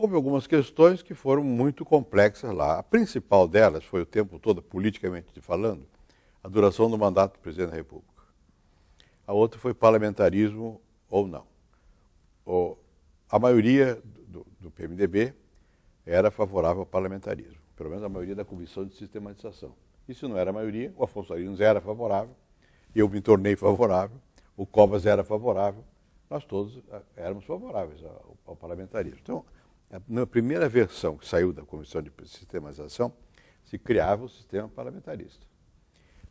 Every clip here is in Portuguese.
houve algumas questões que foram muito complexas lá. A principal delas foi o tempo todo, politicamente falando, a duração do mandato do presidente da República. A outra foi parlamentarismo ou não. a maioria do, do PMDB era favorável ao parlamentarismo, pelo menos a maioria da comissão de sistematização. Isso não era a maioria, o Afonso Arinos era favorável, eu me tornei favorável, o Covas era favorável, nós todos eh, éramos favoráveis ao, ao parlamentarismo. Então, na primeira versão que saiu da Comissão de Sistematização, se criava o sistema parlamentarista.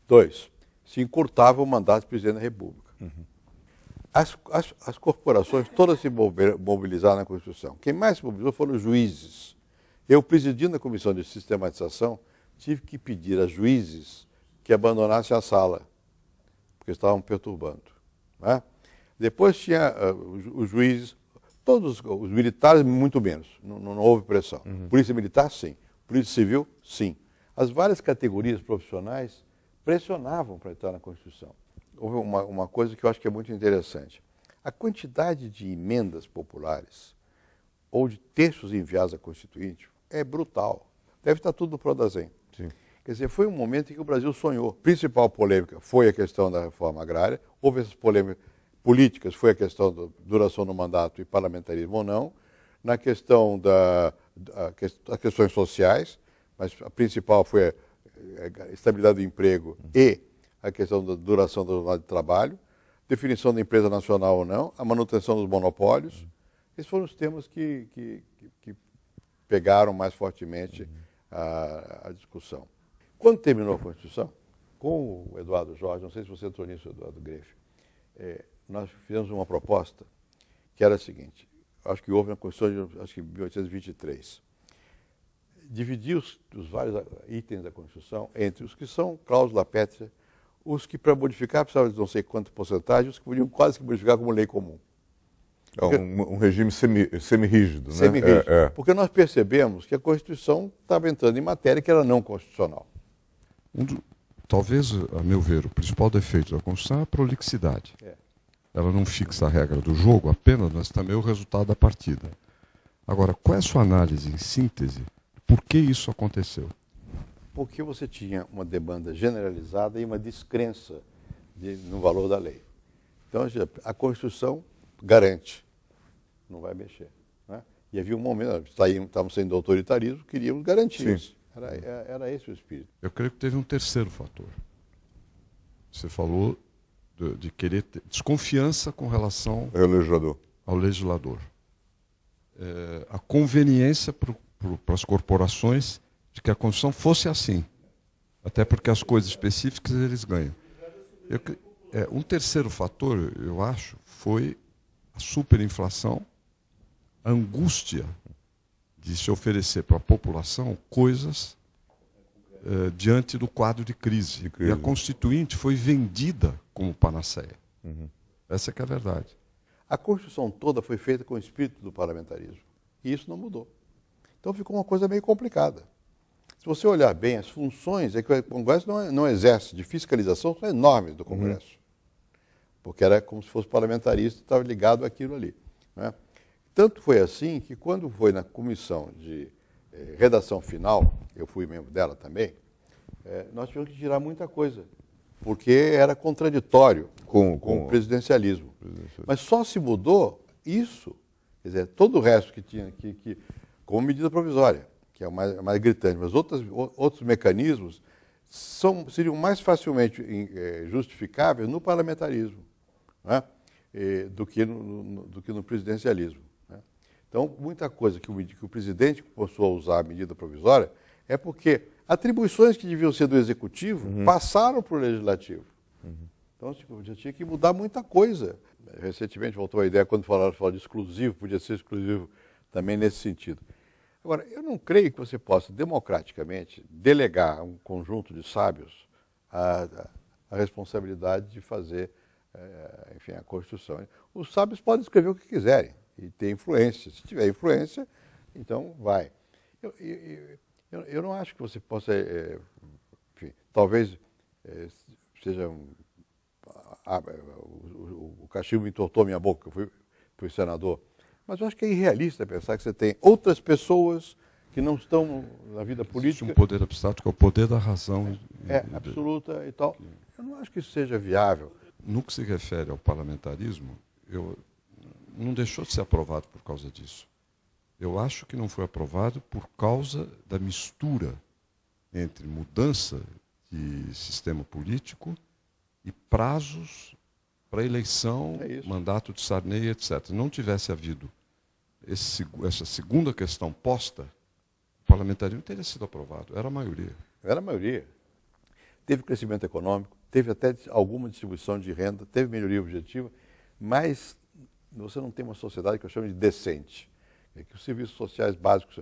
Dois, se encurtava o mandato do presidente da República. Uhum. As, as, as, corporações todas se mobilizaram na Constituição. Quem mais se mobilizou foram os juízes. Eu, presidindo a Comissão de Sistematização, tive que pedir a juízes que abandonassem a sala, porque estavam perturbando. Né? Depois tinha uh, os juízes Todos os militares, muito menos. Não, não houve pressão. Uhum. Polícia militar, sim. Polícia civil, sim. As várias categorias profissionais pressionavam para entrar na Constituição. Houve uma, uma coisa que eu acho que é muito interessante. A quantidade de emendas populares ou de textos enviados à Constituinte é brutal. Deve estar tudo no Prodazen. Sim. Quer dizer, foi um momento em que o Brasil sonhou. A principal polêmica foi a questão da reforma agrária. Houve essas polêmicas políticas foi a questão da duração do mandato e parlamentarismo ou não, na questão da, da a questões sociais, mas a principal foi a estabilidade do emprego e a questão da duração do jornada de trabalho, definição da empresa nacional ou não, a manutenção dos monopólios. Esses foram os temas que, que, que pegaram mais fortemente a, a, discussão. Quando terminou a Constituição, com o Eduardo Jorge, não sei se você entrou nisso, Eduardo Greff, é, nós fizemos uma proposta que era a seguinte, acho que houve na Constituição de acho que 1823, dividir os, os vários itens da Constituição entre os que são cláusula pétrea, os que para modificar precisavam de não sei quanto porcentagem, os que podiam quase que modificar como lei comum. É um, um, regime semi-rígido, semi né? Semi-rígido. É, é. Porque nós percebemos que a Constituição estava entrando em matéria que era não constitucional. Um do, talvez, a meu ver, o principal defeito da Constituição é a prolixidade. É. Ela não fixa a regra do jogo apenas, mas também o resultado da partida. Agora, qual é a sua análise em síntese? Por que isso aconteceu? Porque você tinha uma demanda generalizada e uma descrença de, no valor da lei. Então, a Constituição garante, não vai mexer. Né? E havia um momento, estávamos saindo do autoritarismo, queríamos garantir isso. Era, era esse o espírito. Eu creio que teve um terceiro fator. Você falou de, de querer ter desconfiança com relação é legislador. ao legislador. É, a conveniência para as corporações de que a Constituição fosse assim. Até porque as coisas específicas eles ganham. Eu, é, um terceiro fator, eu acho, foi a superinflação, a angústia de se oferecer para a população coisas eh, diante do quadro de crise. de crise. E a Constituinte foi vendida como panaceia. Uhum. Essa é a verdade. A Constituição toda foi feita com o espírito do parlamentarismo. E isso não mudou. Então ficou uma coisa meio complicada. Se você olhar bem, as funções é que o Congresso não, é, não exerce de fiscalização são enormes do uhum. Congresso. Uhum. Porque era como se fosse parlamentarista e estava ligado àquilo ali. Né? Tanto foi assim que, quando foi na comissão de redação final, eu fui membro dela também, é, nós tivemos que tirar muita coisa, porque era contraditório com, com, com o presidencialismo. presidencialismo. Mas só se mudou isso, quer dizer, todo o resto que tinha, que, que como medida provisória, que é o mais, é mais gritante, mas outras, outros mecanismos são, seriam mais facilmente é, justificáveis no parlamentarismo né? do, que no, no, do que no presidencialismo. Então, muita coisa que o, que o presidente começou a usar a medida provisória é porque atribuições que deviam ser do executivo uhum. passaram para o legislativo. Uhum. Então, tipo, já tinha que mudar muita coisa. Recentemente voltou a ideia, quando falaram, falaram de exclusivo, podia ser exclusivo também nesse sentido. Agora, eu não creio que você possa democraticamente delegar a um conjunto de sábios a, a responsabilidade de fazer, eh, enfim, a Constituição. Os sábios podem escrever o que quiserem e ter influência. Se tiver influência, então vai. Eu, eu, eu não acho que você possa, é, enfim, talvez é, seja um, a, a, o, o, o cachimbo entortou minha boca, fui, fui senador. Mas eu acho que é irrealista pensar que você tem outras pessoas que não estão na vida política. Existe um poder abstrato que é o poder da razão. É, é absoluta e tal. Eu não acho que isso seja viável. No que se refere ao parlamentarismo, eu não deixou de ser aprovado por causa disso. Eu acho que não foi aprovado por causa da mistura entre mudança de sistema político e prazos para eleição, é mandato de Sarney, etc. Não tivesse havido esse, essa segunda questão posta, o parlamentarismo teria sido aprovado. Era a maioria. Era a maioria. Teve crescimento econômico, teve até alguma distribuição de renda, teve melhoria objetiva, mas você não tem uma sociedade que eu chamo de decente. É que os serviços sociais básicos,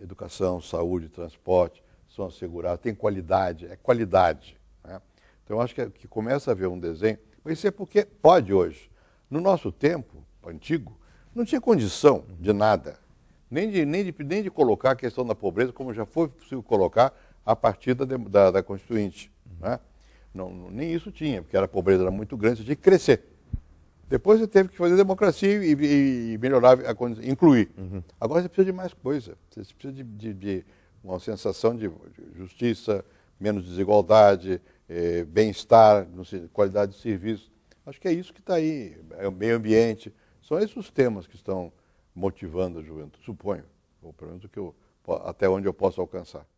educação, saúde, transporte, são assegurados, tem qualidade, é qualidade. Né? Então, eu acho que, é, que começa a haver um desenho, mas isso é porque pode hoje. No nosso tempo antigo, não tinha condição de nada, nem de, nem de, nem de colocar a questão da pobreza, como já foi possível colocar a partir da, da, da Constituinte. Né? Não, nem isso tinha, porque a pobreza era muito grande, tinha que crescer. Depois você teve que fazer democracia e, e, e melhorar, a, incluir. Uhum. Agora você precisa de mais coisa. Você precisa de, de, de uma sensação de justiça, menos desigualdade, eh, bem-estar, qualidade de serviço. Acho que é isso que está aí. É o meio ambiente. São esses os temas que estão motivando a juventude, suponho. Ou pelo menos o que eu, até onde eu posso alcançar.